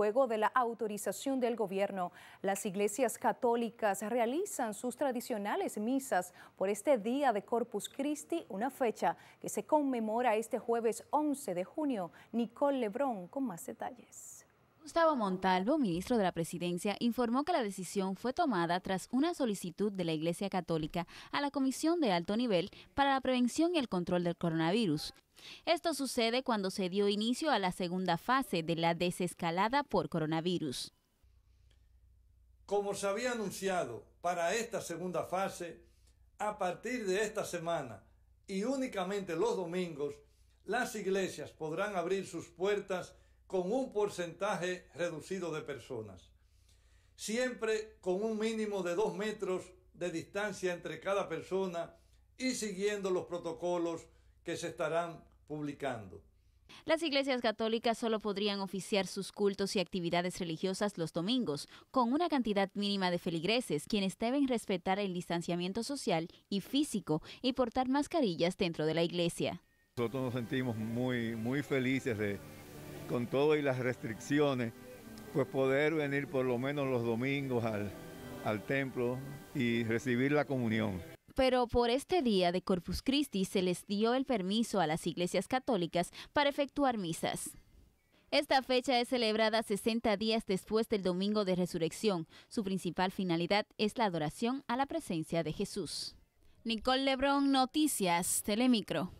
luego de la autorización del gobierno. Las iglesias católicas realizan sus tradicionales misas por este día de Corpus Christi, una fecha que se conmemora este jueves 11 de junio. Nicole Lebrón con más detalles. Gustavo Montalvo, ministro de la Presidencia, informó que la decisión fue tomada tras una solicitud de la Iglesia Católica a la Comisión de Alto Nivel para la Prevención y el Control del Coronavirus, esto sucede cuando se dio inicio a la segunda fase de la desescalada por coronavirus. Como se había anunciado para esta segunda fase, a partir de esta semana y únicamente los domingos, las iglesias podrán abrir sus puertas con un porcentaje reducido de personas, siempre con un mínimo de dos metros de distancia entre cada persona y siguiendo los protocolos que se estarán publicando. Las iglesias católicas solo podrían oficiar sus cultos y actividades religiosas los domingos, con una cantidad mínima de feligreses, quienes deben respetar el distanciamiento social y físico y portar mascarillas dentro de la iglesia. Nosotros nos sentimos muy, muy felices de, con todo y las restricciones, pues poder venir por lo menos los domingos al, al templo y recibir la comunión pero por este día de Corpus Christi se les dio el permiso a las iglesias católicas para efectuar misas. Esta fecha es celebrada 60 días después del Domingo de Resurrección. Su principal finalidad es la adoración a la presencia de Jesús. Nicole Lebron, Noticias, Telemicro.